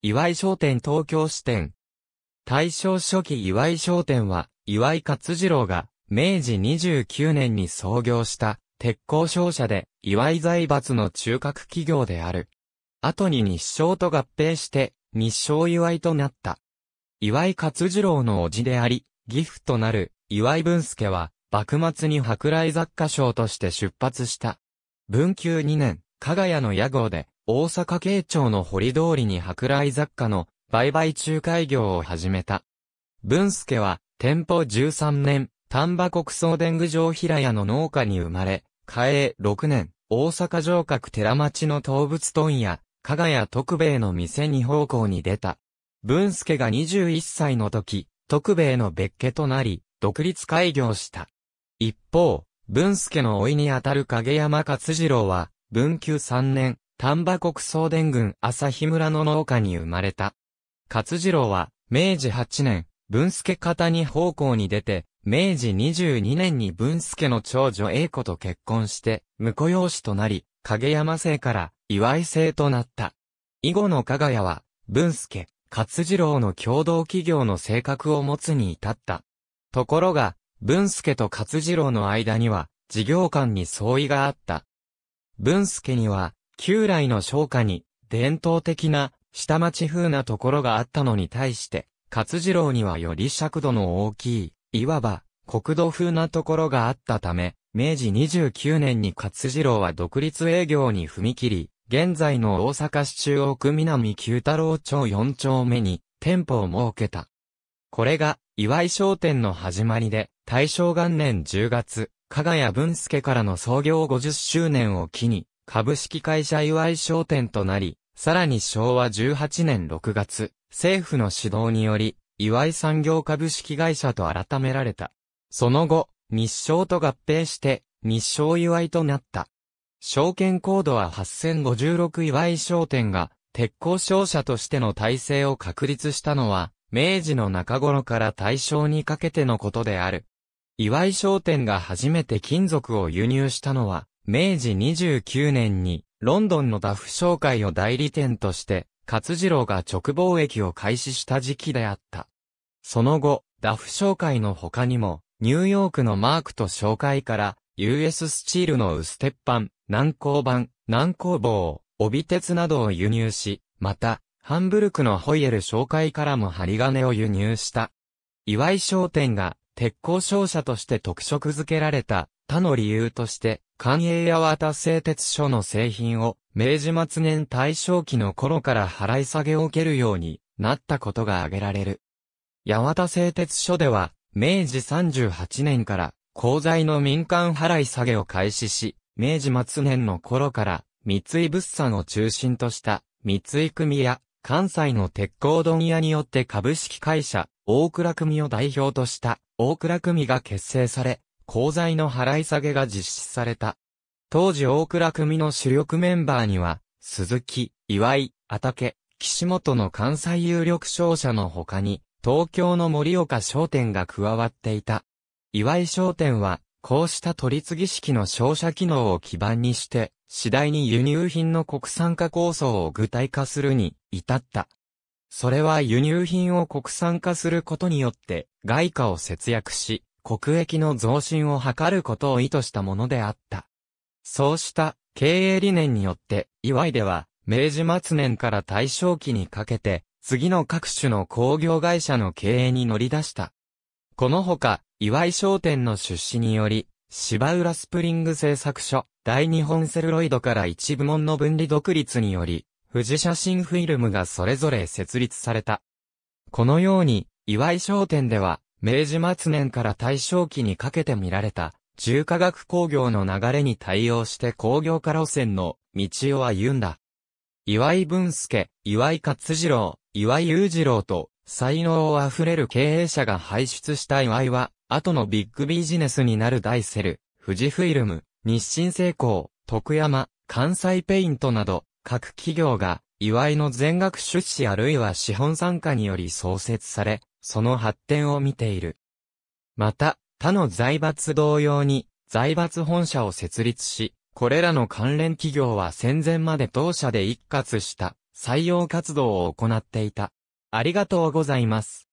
岩井商店東京支店。大正初期岩井商店は、岩井勝次郎が、明治29年に創業した、鉄鋼商社で、岩井財閥の中核企業である。後に日商と合併して、日商岩井となった。岩井勝次郎の叔父であり、義父となる岩井文介は、幕末に舶来雑貨商として出発した。文久2年、加賀屋の屋号で、大阪慶長の堀通りに博来雑貨の売買仲介業を始めた。文助は、天保13年、丹波国総伝具城平屋の農家に生まれ、嘉永6年、大阪城郭寺町の東仏問屋、加賀屋徳兵衛の店に奉公に出た。文助が21歳の時、徳兵衛の別家となり、独立開業した。一方、文助の老いにあたる影山勝次郎は、文久3年、丹波国総伝軍朝日村の農家に生まれた。勝次郎は、明治8年、文助方に奉公に出て、明治22年に文助の長女英子と結婚して、婿養子となり、影山姓から祝い姓となった。以後の加賀屋は、文助、勝次郎の共同企業の性格を持つに至った。ところが、文助と勝次郎の間には、事業間に相違があった。文助には、旧来の商家に伝統的な下町風なところがあったのに対して、勝次郎にはより尺度の大きい、いわば国土風なところがあったため、明治29年に勝次郎は独立営業に踏み切り、現在の大阪市中央区南九太郎町4丁目に店舗を設けた。これが岩井商店の始まりで、大正元年10月、加賀谷文介からの創業50周年を機に、株式会社祝い商店となり、さらに昭和18年6月、政府の指導により、岩井産業株式会社と改められた。その後、日商と合併して、日商祝いとなった。証券コードは8056岩井商店が、鉄鋼商社としての体制を確立したのは、明治の中頃から大正にかけてのことである。岩井商店が初めて金属を輸入したのは、明治29年に、ロンドンのダフ商会を代理店として、勝次郎が直貿易を開始した時期であった。その後、ダフ商会の他にも、ニューヨークのマークと商会から、US スチールの薄鉄板、南高板、南高棒、帯鉄などを輸入し、また、ハンブルクのホイエル商会からも針金を輸入した。岩井商店が鉄鋼商社として特色づけられた他の理由として、官営八幡製鉄所の製品を明治末年大正期の頃から払い下げを受けるようになったことが挙げられる。八幡製鉄所では、明治38年から鋼材の民間払い下げを開始し、明治末年の頃から三井物産を中心とした三井組や関西の鉄鋼問屋によって株式会社、大倉組を代表とした大倉組が結成され、鋼材の払い下げが実施された。当時大倉組の主力メンバーには、鈴木、岩井、あたけ、岸本の関西有力商社の他に、東京の盛岡商店が加わっていた。岩井商店は、こうした取り次ぎ式の商社機能を基盤にして、次第に輸入品の国産化構想を具体化するに至った。それは輸入品を国産化することによって外貨を節約し、国益の増進を図ることを意図したものであった。そうした経営理念によって、岩井では、明治末年から大正期にかけて、次の各種の工業会社の経営に乗り出した。このほか、岩井商店の出資により、芝浦スプリング製作所、大日本セルロイドから一部門の分離独立により、富士写真フィルムがそれぞれ設立された。このように、岩井商店では、明治末年から大正期にかけて見られた、重化学工業の流れに対応して工業化路線の道を歩んだ。岩井文介、岩井勝次郎、岩井裕次郎と、才能あふれる経営者が輩出した岩井は、後のビッグビジネスになるダイセル、富士フイルム、日清製鋼、徳山、関西ペイントなど、各企業が、祝いの全額出資あるいは資本参加により創設され、その発展を見ている。また、他の財閥同様に、財閥本社を設立し、これらの関連企業は戦前まで当社で一括した採用活動を行っていた。ありがとうございます。